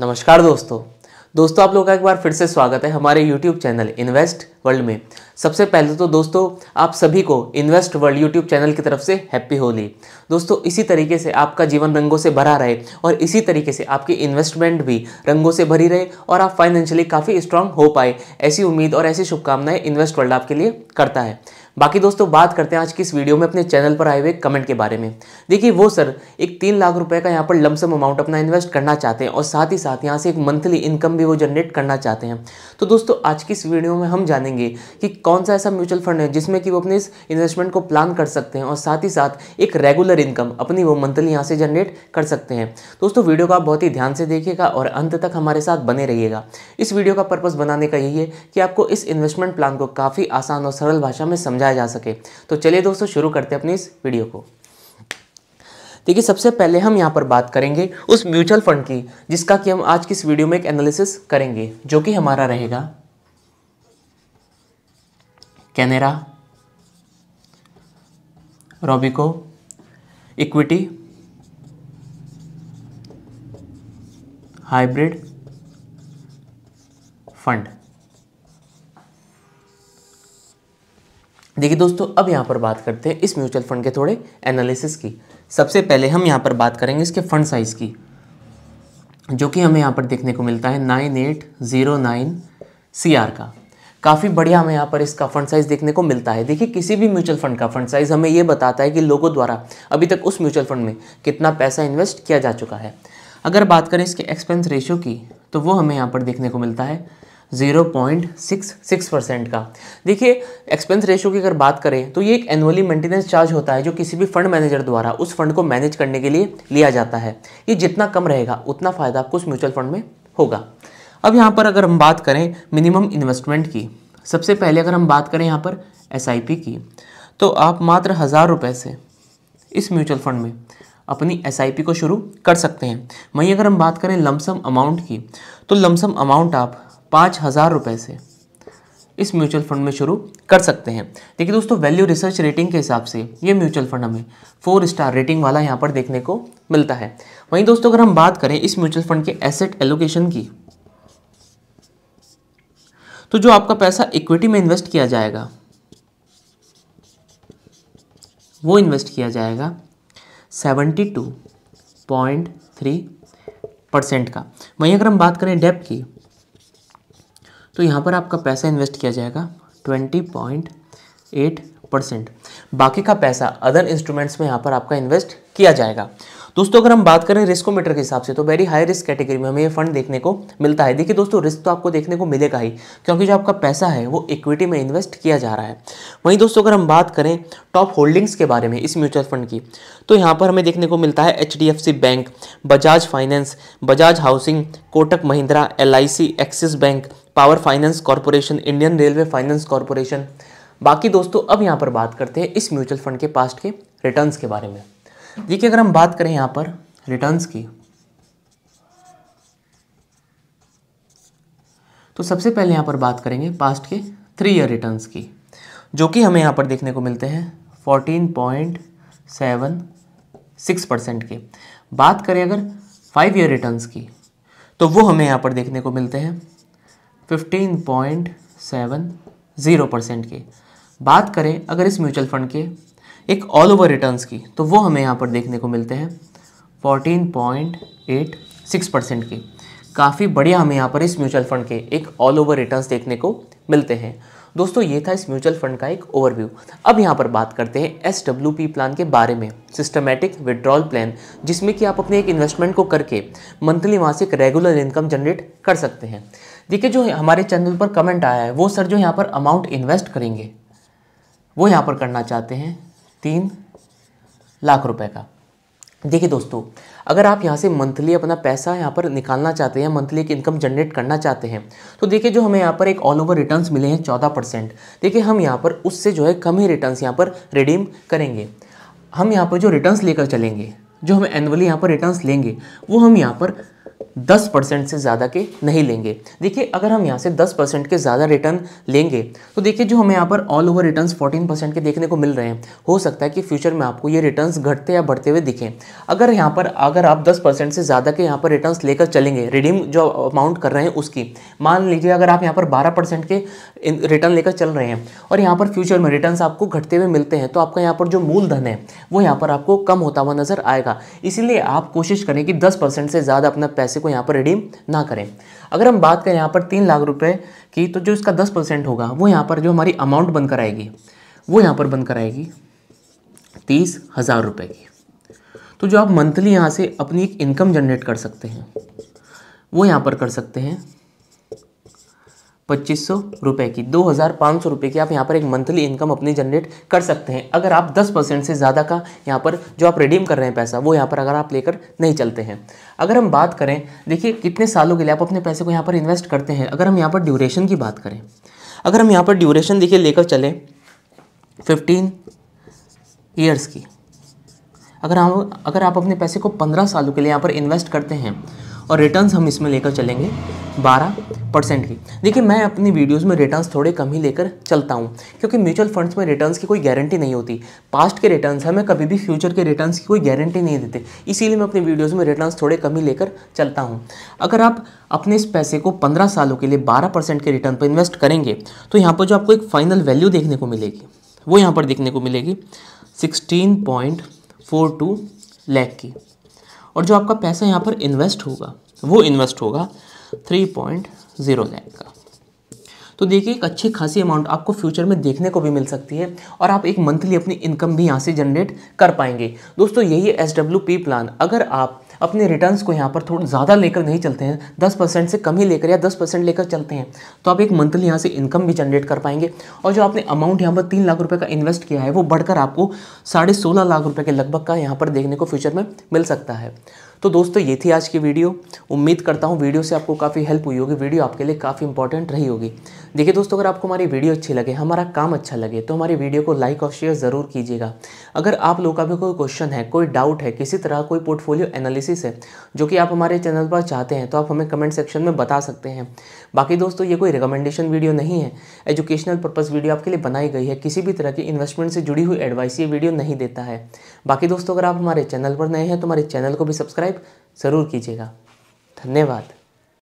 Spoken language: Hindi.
नमस्कार दोस्तों दोस्तों आप लोगों का एक बार फिर से स्वागत है हमारे YouTube चैनल इन्वेस्ट वर्ल्ड में सबसे पहले तो दोस्तों आप सभी को इन्वेस्ट वर्ल्ड यूट्यूब चैनल की तरफ से हैप्पी होली दोस्तों इसी तरीके से आपका जीवन रंगों से भरा रहे और इसी तरीके से आपकी इन्वेस्टमेंट भी रंगों से भरी रहे और आप फाइनेंशियली काफ़ी स्ट्रांग हो पाए ऐसी उम्मीद और ऐसी शुभकामनाएं इन्वेस्ट वर्ल्ड आपके लिए करता है बाकी दोस्तों बात करते हैं आज की इस वीडियो में अपने चैनल पर आए हुए कमेंट के बारे में देखिए वो सर एक तीन लाख रुपए का यहाँ पर लमसम अमाउंट अपना इन्वेस्ट करना चाहते हैं और साथ ही साथ यहाँ से एक मंथली इनकम भी वो जनरेट करना चाहते हैं तो दोस्तों आज की इस वीडियो में हम जानेंगे करेंगे कि कौन सा ऐसा म्यूचुअल फंड है जिसमें कि वो अपने इस इन्वेस्टमेंट को प्लान कर सकते हैं और साथ ही साथ एक रेगुलर इनकम अपनी वो मंथली यहाँ से जनरेट कर सकते हैं दोस्तों वीडियो को आप बहुत ही ध्यान से देखिएगा और अंत तक हमारे साथ बने रहिएगा इस वीडियो का पर्पज़ बनाने का यही है कि आपको इस इन्वेस्टमेंट प्लान को काफ़ी आसान और सरल भाषा में समझाया जा सके तो चलिए दोस्तों शुरू करते हैं अपनी इस वीडियो को देखिए सबसे पहले हम यहाँ पर बात करेंगे उस म्यूचुअल फंड की जिसका कि हम आज की इस वीडियो में एक एनालिसिस करेंगे जो कि हमारा रहेगा Canara Robeco equity hybrid fund देखिए दोस्तों अब यहां पर बात करते हैं इस म्यूचुअल फंड के थोड़े एनालिसिस की सबसे पहले हम यहां पर बात करेंगे इसके फंड साइज़ की जो कि हमें यहां पर देखने को मिलता है nine eight zero nine C R का काफ़ी बढ़िया हमें यहाँ पर इसका फंड साइज देखने को मिलता है देखिए किसी भी म्यूचुअल फंड का फंड साइज हमें ये बताता है कि लोगों द्वारा अभी तक उस म्यूचुअल फंड में कितना पैसा इन्वेस्ट किया जा चुका है अगर बात करें इसके एक्सपेंस रेशियो की तो वो हमें यहाँ पर देखने को मिलता है 0.66 परसेंट का देखिए एक्सपेंस रेशियो की अगर बात करें तो ये एक एनुअली मेंटेनेंस चार्ज होता है जो किसी भी फंड मैनेजर द्वारा उस फंड को मैनेज करने के लिए लिया जाता है ये जितना कम रहेगा उतना फ़ायदा आपको उस म्यूचुअल फंड में होगा अब यहाँ पर अगर हम बात करें मिनिमम इन्वेस्टमेंट की सबसे पहले अगर हम बात करें यहाँ पर एस की तो आप मात्र हज़ार रुपये से इस म्यूचुअल फंड में अपनी एस को शुरू कर सकते हैं वहीं अगर हम बात करें लमसम अमाउंट की तो लमसम अमाउंट आप पाँच हज़ार रुपये से इस म्यूचुअल फंड में शुरू कर सकते हैं देखिए दोस्तों वैल्यू रिसर्च रेटिंग के हिसाब से ये म्यूचुअल फंड हमें फोर स्टार रेटिंग वाला यहाँ पर देखने को मिलता है वहीं दोस्तों अगर हम बात करें इस म्यूचुअल फंड के एसेट एलोकेशन की तो जो आपका पैसा इक्विटी में इन्वेस्ट किया जाएगा वो इन्वेस्ट किया जाएगा seventy two point three percent का वहीं अगर हम बात करें डेप की तो यहाँ पर आपका पैसा इन्वेस्ट किया जाएगा ट्वेंटी पॉइंट एट परसेंट बाकी का पैसा अदर इंस्ट्रूमेंट्स में यहाँ पर आपका इन्वेस्ट किया जाएगा दोस्तों अगर हम बात करें रिस्कोमीटर के हिसाब से तो वेरी हाई रिस्क कैटेगरी में हमें ये फंड देखने को मिलता है देखिए दोस्तों रिस्क तो आपको देखने को मिलेगा ही क्योंकि जो आपका पैसा है वो इक्विटी में इन्वेस्ट किया जा रहा है वहीं दोस्तों अगर हम बात करें टॉप होल्डिंग्स के बारे में इस म्यूचुअल फंड की तो यहाँ पर हमें देखने को मिलता है H bank Bajaj finance Bajaj housing Kotak Mahindra L Axis bank power finance corporation Indian railway finance corporation बाकी दोस्तों अब यहाँ पर बात करते हैं इस म्यूचुअल फंड के पास्ट के रिटर्न्स के बारे में देखिए अगर हम बात करें यहां पर रिटर्न्स की तो सबसे पहले यहां पर बात करेंगे पास्ट के थ्री ईयर रिटर्न्स की जो कि हमें यहां पर देखने को मिलते हैं fourteen point seven six percent के बात करें अगर फाइव ईयर रिटर्न्स की तो वो हमें यहां पर देखने को मिलते हैं fifteen point seven zero percent के बात करें अगर इस म्यूचुअल फंड के एक ऑल ओवर रिटर्न्स की तो वो हमें यहाँ पर देखने को मिलते हैं fourteen point eight six percent की काफ़ी बढ़िया हमें यहाँ पर इस म्यूचुअल फंड के एक ऑल ओवर रिटर्न्स देखने को मिलते हैं दोस्तों ये था इस म्यूचुअल फंड का एक ओवरव्यू अब यहाँ पर बात करते हैं एस डब्ल्यू पी प्लान के बारे में सिस्टमेटिक विड्रॉल प्लान जिसमें कि आप अपने एक इन्वेस्टमेंट को करके मंथली वहाँ से एक रेगुलर इनकम जनरेट कर सकते हैं देखिए जो हमारे चैनल पर कमेंट आया है वो सर जो यहाँ पर अमाउंट इन्वेस्ट करेंगे वो यहाँ पर करना चाहते हैं तीन लाख रुपए का देखिए दोस्तों अगर आप यहाँ से मंथली अपना पैसा यहाँ पर निकालना चाहते हैं मंथली एक इनकम जनरेट करना चाहते हैं तो देखिए जो हमें यहाँ पर एक ऑल ओवर रिटर्न्स मिले हैं चौदह परसेंट देखिए हम यहाँ पर उससे जो है कम ही रिटर्न्स यहाँ पर रिडीम करेंगे हम यहाँ पर जो रिटर्न्स लेकर चलेंगे जो हम एनुअली यहाँ पर रिटर्न्स लेंगे वो हम यहाँ पर दस परसेंट से ज़्यादा के नहीं लेंगे देखिए अगर हम यहाँ से दस परसेंट के ज़्यादा रिटर्न लेंगे तो देखिए जो हमें यहाँ पर all over return fourteen percent के देखने को मिल रहे हैं हो सकता है कि फ्यूचर में आपको ये रिटर्न घटते या बढ़ते हुए दिखें अगर यहाँ पर अगर आप दस परसेंट से ज़्यादा के यहाँ पर रिटर्न लेकर चलेंगे रिडीम जो अमाउंट कर रहे हैं उसकी मान लीजिए अगर आप यहाँ पर बारह परसेंट के रिटर्न लेकर चल रहे हैं और यहाँ पर फ्यूचर में रिटर्न आपको घटते हुए मिलते हैं तो आपका यहाँ पर जो मूलधन है वो यहाँ पर आपको कम होता हुआ नज़र आएगा इसीलिए आप कोशिश करें कि दस से ज़्यादा अपना पैसे को यहाँ पर रिडीम ना करें अगर हम बात करें यहाँ पर तीन लाख रुपये की तो जो इसका दस परसेंट होगा वो यहाँ पर जो हमारी अमाउंट बनकर आएगी वो यहाँ पर बनकर आएगी तीस हज़ार रुपये की तो जो आप मंथली यहाँ से अपनी एक इनकम जनरेट कर सकते हैं वो यहाँ पर कर सकते हैं पच्चीस सौ रुपये की दो हज़ार पाँच सौ रुपये की आप यहाँ पर एक मंथली इनकम अपनी जनरेट कर सकते हैं अगर आप दस परसेंट से ज़्यादा का यहाँ पर जो आप रिडीम कर रहे हैं पैसा वो यहाँ पर अगर आप लेकर नहीं चलते हैं अगर हम बात करें देखिए कितने सालों के लिए आप अपने पैसे को यहाँ पर इन्वेस्ट करते हैं अगर हम यहाँ पर ड्यूरेशन की बात करें अगर हम यहाँ पर ड्यूरेशन देखिए लेकर चलें फिफ्टीन ईयर्स की अगर हम अगर आप अपने पैसे को पंद्रह सालों के लिए यहाँ पर इन्वेस्ट करते हैं और रिटर्न हम इसमें लेकर चलेंगे बारह परसेंट की देखिए मैं अपनी वीडियोस में रिटर्न्स थोड़े कम ही लेकर चलता हूँ क्योंकि म्यूचुअल फंड्स में रिटर्न्स की कोई गारंटी नहीं होती पास्ट के रिटर्न्स हमें कभी भी फ्यूचर के रिटर्न्स की कोई गारंटी नहीं देते इसीलिए मैं अपनी वीडियोज़ में रिटर्न्स थोड़े कम ही लेकर चलता हूँ अगर आप अपने इस पैसे को पंद्रह सालों के लिए बारह परसेंट के रिटर्न पर इन्वेस्ट करेंगे तो यहाँ पर जो आपको एक फाइनल वैल्यू देखने को मिलेगी वो यहाँ पर देखने को मिलेगी सिक्सटीन पॉइंट फोर टू की और जो आपका पैसा यहाँ पर इन्वेस्ट होगा वो इन्वेस्ट होगा थ्री पॉइंट ज़ीरो जाएगा तो देखिए एक अच्छी खासी अमाउंट आपको फ्यूचर में देखने को भी मिल सकती है और आप एक मंथली अपनी इनकम भी यहाँ से जनरेट कर पाएंगे दोस्तों यही है एस डब्ल्यू पी प्लान अगर आप अपने रिटर्न्स को यहाँ पर थोड़ा ज़्यादा लेकर नहीं चलते हैं दस परसेंट से कम ही लेकर या दस परसेंट लेकर चलते हैं तो आप एक मंथली यहाँ से इनकम भी जनरेट कर पाएंगे और जो आपने अमाउंट यहाँ पर तीन लाख रुपये का इन्वेस्ट किया है वो बढ़कर आपको साढ़े सोलह लाख रुपये के लगभग का यहाँ पर देखने को फ्यूचर में मिल सकता है तो दोस्तों ये थी आज की वीडियो उम्मीद करता हूँ वीडियो से आपको काफ़ी हेल्प हुई होगी वीडियो आपके लिए काफ़ी इंपॉर्टेंट रही होगी देखिए दोस्तों अगर आपको हमारी वीडियो अच्छी लगे हमारा काम अच्छा लगे तो हमारी वीडियो को लाइक और शेयर ज़रूर कीजिएगा अगर आप लोगों का भी कोई क्वेश्चन है कोई डाउट है किसी तरह कोई पोर्टफोलियो एनालिसिस है जो कि आप हमारे चैनल पर चाहते हैं तो आप हमें कमेंट सेक्शन में बता सकते हैं बाकी दोस्तों ये कोई रिकमेंडेशन वीडियो नहीं है एजुकेशनल पर्पज़ वीडियो आपके लिए बनाई गई है किसी भी तरह की इन्वेस्टमेंट से जुड़ी हुई एडवाइस ये वीडियो नहीं देता है बाकी दोस्तों अगर आप हमारे चैनल पर नए हैं तो हमारे चैनल को भी सब्सक्राइब ज़रूर कीजिएगा धन्यवाद